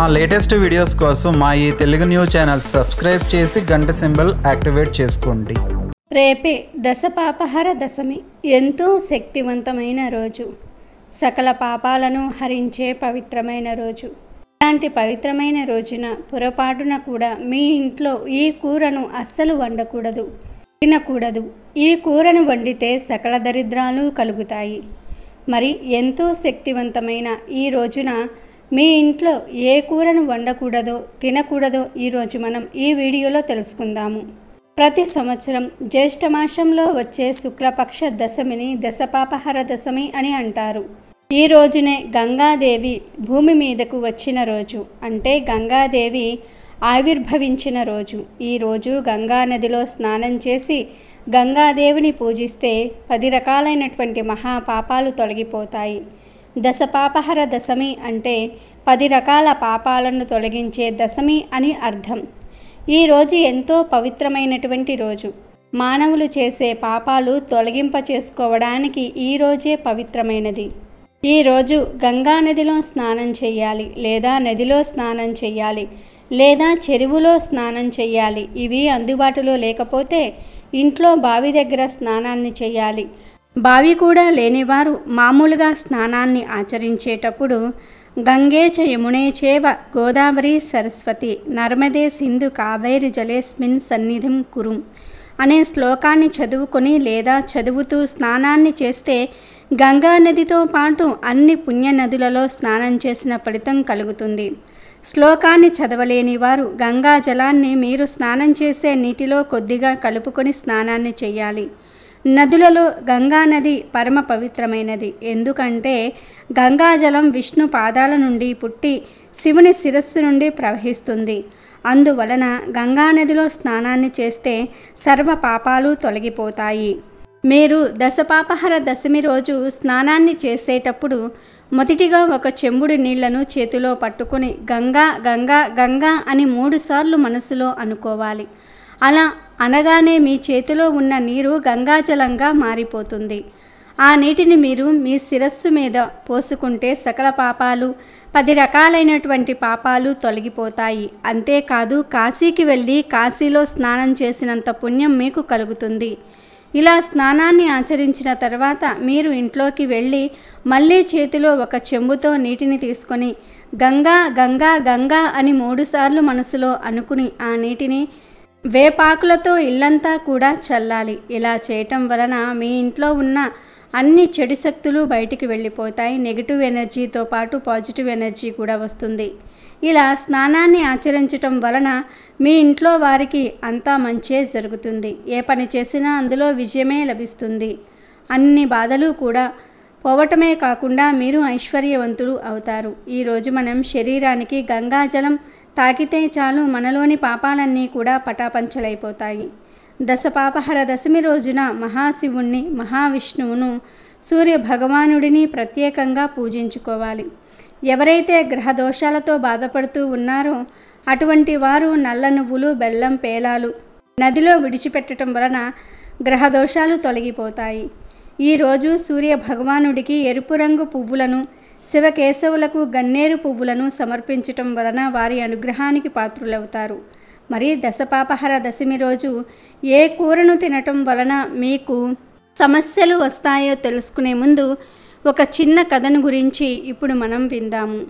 మా latest videos కోసం మా ఈ తెలుగు న్యూస్ ఛానల్ సబ్స్క్రైబ్ చేసి గంట సింబల్ యాక్టివేట్ చేసుకోండి రేపే దశ పాపహర దశమి ఎంతో శక్తివంతమైన రోజు సకల పాపాలను హరించే పవిత్రమైన రోజు ఇలాంటి పవిత్రమైన రోజున పొరపాటున కూడా మీ ఇంట్లో ఈ కూరను అస్సలు వండకూడదు తినకూడదు ఈ కూరను వండితే సకల దరిద్రాలు కలుగుతాయి మరి ఎంతో శక్తివంతమైన ఈ రోజున మీ ఇంట్లో ఏ కూరను వండకూడదో తినకూడదో ఈరోజు మనం ఈ వీడియోలో తెలుసుకుందాము ప్రతి సంవత్సరం జ్యేష్ఠమాసంలో వచ్చే శుక్లపక్ష దశమిని దశపాపహర దశమి అని అంటారు ఈ రోజునే గంగాదేవి భూమి మీదకు వచ్చిన రోజు అంటే గంగాదేవి ఆవిర్భవించిన రోజు ఈరోజు గంగానదిలో స్నానం చేసి గంగాదేవిని పూజిస్తే పది రకాలైనటువంటి మహాపాపాలు తొలగిపోతాయి దశపాపహర దశమి అంటే పది రకాల పాపాలను తొలగించే దశమి అని అర్థం ఈ రోజు ఎంతో పవిత్రమైనటువంటి రోజు మానవులు చేసే పాపాలు తొలగింప చేసుకోవడానికి ఈ రోజే పవిత్రమైనది ఈరోజు గంగా నదిలో స్నానం చేయాలి లేదా నదిలో స్నానం చేయాలి లేదా చెరువులో స్నానం చేయాలి ఇవి అందుబాటులో లేకపోతే ఇంట్లో బావి దగ్గర స్నానాన్ని చేయాలి బావి కూడా లేనివారు మామూలుగా స్నానాన్ని ఆచరించేటప్పుడు గంగే చ యమునే చేవ గోదావరి సరస్వతి నర్మదే సింధు కావేరి జలేస్మిన్ సన్నిధిం కురుం అనే శ్లోకాన్ని చదువుకొని లేదా చదువుతూ స్నానాన్ని చేస్తే గంగా నదితో పాటు అన్ని పుణ్య నదులలో స్నానం చేసిన ఫలితం కలుగుతుంది శ్లోకాన్ని చదవలేని వారు గంగా జలాన్ని మీరు స్నానం చేసే నీటిలో కొద్దిగా కలుపుకొని స్నానాన్ని చేయాలి నదులలో గంగానది పరమ పవిత్రమైనది ఎందుకంటే గంగాజలం విష్ణు పాదాల నుండి పుట్టి శివుని శిరస్సు నుండి ప్రవహిస్తుంది అందువలన గంగానదిలో స్నానాన్ని చేస్తే సర్వ పాపాలు తొలగిపోతాయి మీరు దశపాపహర దశమి రోజు స్నానాన్ని చేసేటప్పుడు మొదటిగా ఒక చెంబుడు నీళ్లను చేతిలో పట్టుకుని గంగా గంగా గంగా అని మూడుసార్లు మనసులో అనుకోవాలి అలా అనగానే మీ చేతిలో ఉన్న నీరు గంగాజలంగా మారిపోతుంది ఆ నీటిని మీరు మీ శిరస్సు మీద పోసుకుంటే సకల పాపాలు పది రకాలైనటువంటి పాపాలు తొలగిపోతాయి అంతేకాదు కాశీకి వెళ్ళి కాశీలో స్నానం చేసినంత పుణ్యం మీకు కలుగుతుంది ఇలా స్నానాన్ని ఆచరించిన తర్వాత మీరు ఇంట్లోకి వెళ్ళి మళ్ళీ చేతిలో ఒక చెంబుతో నీటిని తీసుకొని గంగా గంగా గంగా అని మూడుసార్లు మనసులో అనుకుని ఆ నీటిని వేపాకులతో ఇల్లంతా కూడా చల్లాలి ఇలా చేయటం వలన మీ ఇంట్లో ఉన్న అన్ని చెడు శక్తులు బయటికి వెళ్ళిపోతాయి నెగిటివ్ ఎనర్జీతో పాటు పాజిటివ్ ఎనర్జీ కూడా వస్తుంది ఇలా స్నానాన్ని ఆచరించటం వలన మీ ఇంట్లో వారికి అంతా మంచే జరుగుతుంది ఏ పని చేసినా అందులో విజయమే లభిస్తుంది అన్ని బాధలు కూడా పోవటమే కాకుండా మీరు ఐశ్వర్యవంతులు అవుతారు ఈరోజు మనం శరీరానికి గంగాజలం తాకితే చాలు మనలోని పాపాలన్నీ కూడా పటాపంచలైపోతాయి దశ పాపహర దశమి రోజున మహాశివుణ్ణి మహావిష్ణువును సూర్య భగవానుడిని ప్రత్యేకంగా పూజించుకోవాలి ఎవరైతే గ్రహ దోషాలతో బాధపడుతూ ఉన్నారో అటువంటి వారు నల్ల నువ్వులు బెల్లం పేలాలు నదిలో విడిచిపెట్టడం వలన గ్రహ దోషాలు తొలగిపోతాయి ఈరోజు సూర్య భగవానుడికి ఎరుపు రంగు పువ్వులను శివకేశవులకు గన్నేరు పువ్వులను సమర్పించటం వలన వారి అనుగ్రహానికి పాత్రులవుతారు మరి దశపాపహర దశమి రోజు ఏ కూరను తినటం వలన మీకు సమస్యలు వస్తాయో తెలుసుకునే ముందు ఒక చిన్న కథను గురించి ఇప్పుడు మనం విందాము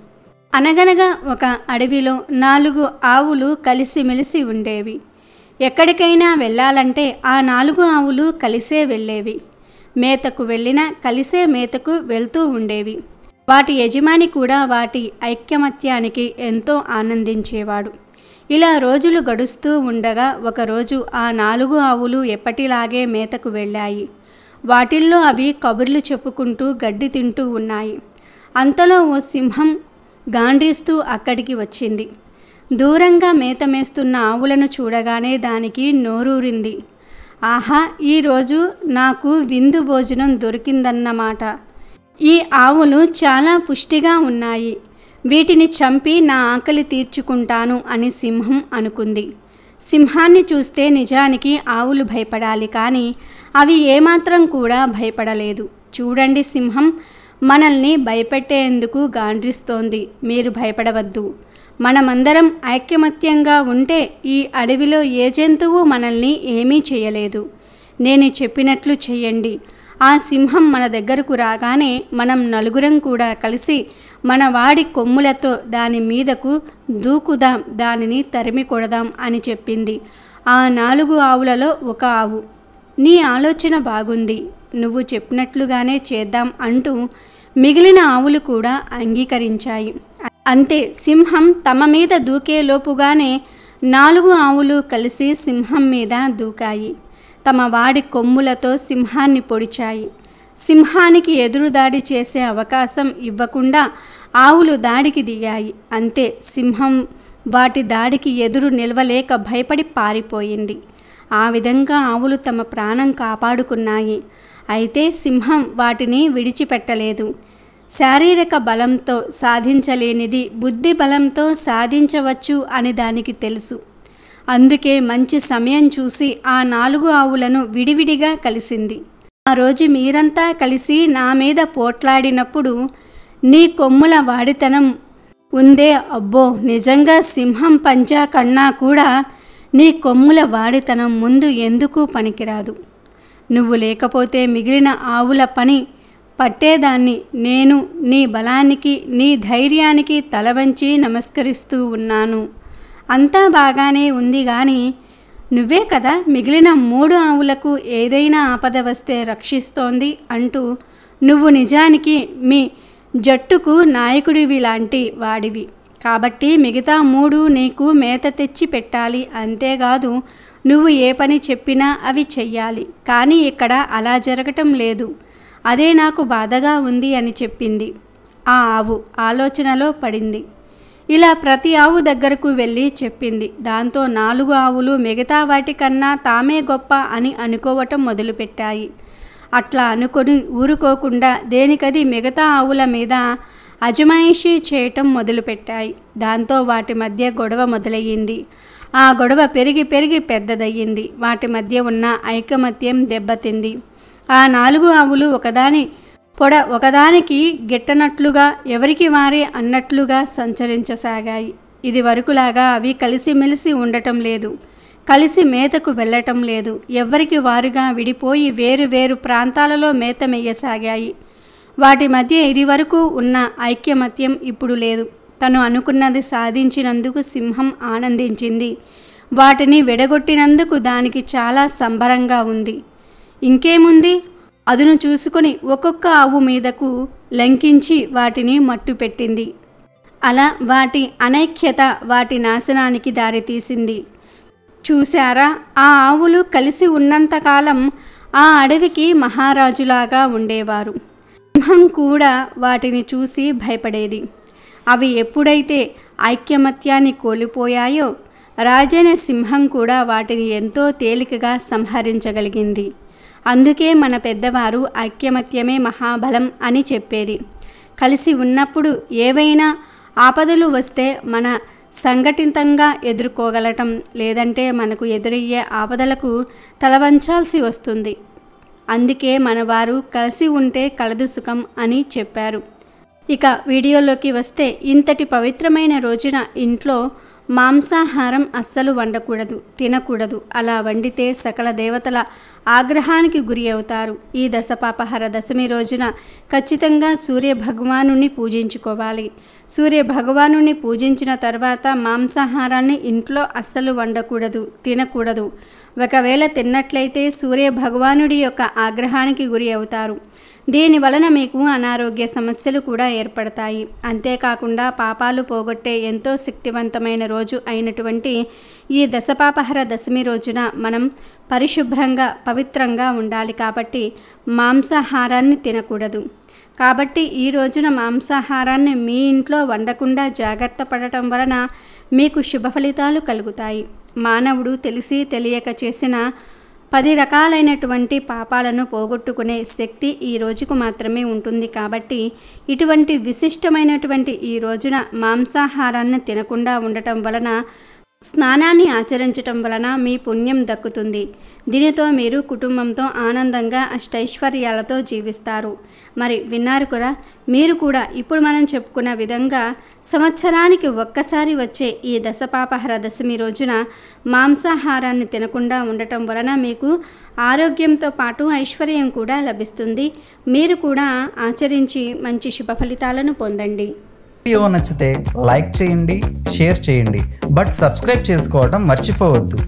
అనగనగా ఒక అడవిలో నాలుగు ఆవులు కలిసిమెలిసి ఉండేవి ఎక్కడికైనా వెళ్ళాలంటే ఆ నాలుగు ఆవులు కలిసే వెళ్ళేవి మేతకు వెళ్ళిన కలిసే మేతకు వెళ్తూ ఉండేవి వాటి యజమాని కూడా వాటి ఐక్యమత్యానికి ఎంతో ఆనందించేవాడు ఇలా రోజులు గడుస్తూ ఉండగా ఒకరోజు ఆ నాలుగు ఆవులు ఎప్పటిలాగే మేతకు వెళ్ళాయి వాటిల్లో అవి కబుర్లు చెప్పుకుంటూ గడ్డి తింటూ ఉన్నాయి అంతలో ఓ సింహం గాండ్రిస్తూ అక్కడికి వచ్చింది దూరంగా మేత మేస్తున్న ఆవులను చూడగానే దానికి నోరూరింది ఆహా ఈరోజు నాకు విందు భోజనం దొరికిందన్నమాట ఈ ఆవులు చాలా పుష్టిగా ఉన్నాయి వీటిని చంపి నా ఆకలి తీర్చుకుంటాను అని సింహం అనుకుంది సింహాన్ని చూస్తే నిజానికి ఆవులు భయపడాలి కానీ అవి ఏమాత్రం కూడా భయపడలేదు చూడండి సింహం మనల్ని భయపెట్టేందుకు గాండ్రిస్తోంది మీరు భయపడవద్దు మనమందరం ఐక్యమత్యంగా ఉంటే ఈ అడవిలో ఏ జంతువు మనల్ని ఏమీ చేయలేదు నేను చెప్పినట్లు చెయ్యండి ఆ సింహం మన దగ్గరకు రాగానే మనం నలుగురం కూడా కలిసి మన వాడి కొమ్ములతో దాని మీదకు దూకుదాం దానిని తరిమి కొడదాం అని చెప్పింది ఆ నాలుగు ఆవులలో ఒక ఆవు నీ ఆలోచన బాగుంది నువ్వు చెప్పినట్లుగానే చేద్దాం అంటూ మిగిలిన ఆవులు కూడా అంగీకరించాయి అంతే సింహం తమ మీద దూకేలోపుగానే నాలుగు ఆవులు కలిసి సింహం మీద దూకాయి తమ వాడి కొమ్ములతో సింహాన్ని పొడిచాయి సింహానికి ఎదురుదాడి చేసే అవకాశం ఇవ్వకుండా ఆవులు దాడికి దిగాయి అంతే సింహం వాటి దాడికి ఎదురు నిలవలేక భయపడి పారిపోయింది ఆ విధంగా ఆవులు తమ ప్రాణం కాపాడుకున్నాయి అయితే సింహం వాటిని విడిచిపెట్టలేదు శారీరక బలంతో సాధించలేనిది బుద్ధి బలంతో సాధించవచ్చు అని దానికి తెలుసు అందుకే మంచి సమయం చూసి ఆ నాలుగు ఆవులను విడివిడిగా కలిసింది ఆ రోజు మీరంతా కలిసి నా మీద పోట్లాడినప్పుడు నీ కొమ్ముల వాడితనం ఉందే అబ్బో నిజంగా సింహం పంచా కన్నా కూడా నీ కొమ్ముల వాడితనం ముందు ఎందుకు పనికిరాదు నువ్వు లేకపోతే మిగిలిన ఆవుల పని పట్టేదాన్ని నేను నీ బలానికి నీ ధైర్యానికి తలవంచి నమస్కరిస్తూ ఉన్నాను అంతా బాగానే ఉంది కానీ నువ్వే కదా మిగిలిన మూడు ఆవులకు ఏదైనా ఆపద వస్తే రక్షిస్తోంది అంటూ నువ్వు నిజానికి మీ జట్టుకు నాయకుడివి లాంటి వాడివి కాబట్టి మిగతా మూడు నీకు మేత తెచ్చి పెట్టాలి అంతేకాదు నువ్వు ఏ పని చెప్పినా అవి చెయ్యాలి కానీ ఇక్కడ అలా జరగటం లేదు అదే నాకు బాధగా ఉంది అని చెప్పింది ఆ ఆవు ఆలోచనలో పడింది ఇలా ప్రతి ఆవు దగ్గరకు వెళ్ళి చెప్పింది దాంతో నాలుగు ఆవులు మిగతా వాటికన్నా తామే గొప్ప అని అనుకోవటం మొదలుపెట్టాయి అట్లా అనుకొని ఊరుకోకుండా దేనికది మిగతా ఆవుల మీద అజమాయిషీ చేయటం మొదలుపెట్టాయి దాంతో వాటి మధ్య గొడవ మొదలయ్యింది ఆ గొడవ పెరిగి పెరిగి పెద్దదయ్యింది వాటి మధ్య ఉన్న ఐకమత్యం దెబ్బతింది ఆ నాలుగు ఆవులు ఒకదాని పొడ ఒకదానికి గిట్టనట్లుగా ఎవరికి వారే అన్నట్లుగా సంచరించసాగాయి ఇది వరకులాగా అవి కలిసిమెలిసి ఉండటం లేదు కలిసి మేతకు వెళ్ళటం లేదు ఎవ్వరికి వారుగా విడిపోయి వేరు వేరు ప్రాంతాలలో మేత మేయసాగాయి వాటి మధ్య ఇదివరకు ఉన్న ఐక్యమత్యం ఇప్పుడు లేదు తను అనుకున్నది సాధించినందుకు సింహం ఆనందించింది వాటిని విడగొట్టినందుకు దానికి చాలా సంబరంగా ఉంది ఇంకేముంది అదును చూసుకొని ఒక్కొక్క ఆవు మీదకు లంకించి వాటిని మట్టు పెట్టింది అలా వాటి అనైక్యత వాటి నాశనానికి దారితీసింది చూశారా ఆ ఆవులు కలిసి ఉన్నంతకాలం ఆ అడవికి మహారాజులాగా ఉండేవారు సింహం కూడా వాటిని చూసి భయపడేది అవి ఎప్పుడైతే ఐక్యమత్యాన్ని కోల్పోయాయో రాజైన సింహం కూడా వాటిని ఎంతో తేలికగా సంహరించగలిగింది అందుకే మన పెద్దవారు ఐక్యమత్యమే మహాబలం అని చెప్పేది కలిసి ఉన్నప్పుడు ఏవైనా ఆపదలు వస్తే మన సంఘటితంగా ఎదుర్కోగలటం లేదంటే మనకు ఎదురయ్యే ఆపదలకు తలవంచాల్సి వస్తుంది అందుకే మనవారు కలిసి ఉంటే కలదు సుఖం అని చెప్పారు ఇక వీడియోలోకి వస్తే ఇంతటి పవిత్రమైన రోజున ఇంట్లో మాంసాహారం అస్సలు వండకూడదు తినకూడదు అలా వండితే సకల దేవతల ఆగ్రహానికి గురి అవుతారు ఈ దశపాపహార దశమి రోజున ఖచ్చితంగా సూర్య భగవానుని పూజించుకోవాలి సూర్య భగవానుని పూజించిన తర్వాత మాంసాహారాన్ని ఇంట్లో అస్సలు వండకూడదు తినకూడదు ఒకవేళ తిన్నట్లయితే సూర్య భగవానుడి యొక్క ఆగ్రహానికి గురి అవుతారు దీని వలన మీకు అనారోగ్య సమస్యలు కూడా ఏర్పడతాయి అంతేకాకుండా పాపాలు పోగొట్టే ఎంతో శక్తివంతమైన రోజు అయినటువంటి ఈ దశపాపహర దశమి రోజున మనం పరిశుభ్రంగా పవిత్రంగా ఉండాలి కాబట్టి మాంసాహారాన్ని తినకూడదు కాబట్టి ఈ రోజున మాంసాహారాన్ని మీ ఇంట్లో వండకుండా జాగ్రత్త పడటం వలన మీకు శుభ ఫలితాలు కలుగుతాయి మానవుడు తెలిసి తెలియక చేసిన పది రకాలైనటువంటి పాపాలను పోగొట్టుకునే శక్తి ఈ రోజుకు మాత్రమే ఉంటుంది కాబట్టి ఇటువంటి విశిష్టమైనటువంటి ఈ రోజున మాంసాహారాన్ని తినకుండా ఉండటం వలన స్నానాన్ని ఆచరించటం వలన మీ పుణ్యం దక్కుతుంది దీనితో మీరు కుటుంబంతో ఆనందంగా అష్టైశ్వర్యాలతో జీవిస్తారు మరి విన్నారు కూడా మీరు కూడా ఇప్పుడు మనం చెప్పుకున్న విధంగా సంవత్సరానికి ఒక్కసారి వచ్చే ఈ దశపాపహర దశమి రోజున మాంసాహారాన్ని తినకుండా ఉండటం వలన మీకు ఆరోగ్యంతో పాటు ఐశ్వర్యం కూడా లభిస్తుంది మీరు కూడా ఆచరించి మంచి శుభ ఫలితాలను పొందండి వీడియో నచ్చితే లైక్ చేయండి షేర్ చేయండి బట్ సబ్స్క్రైబ్ చేసుకోవటం మర్చిపోవద్దు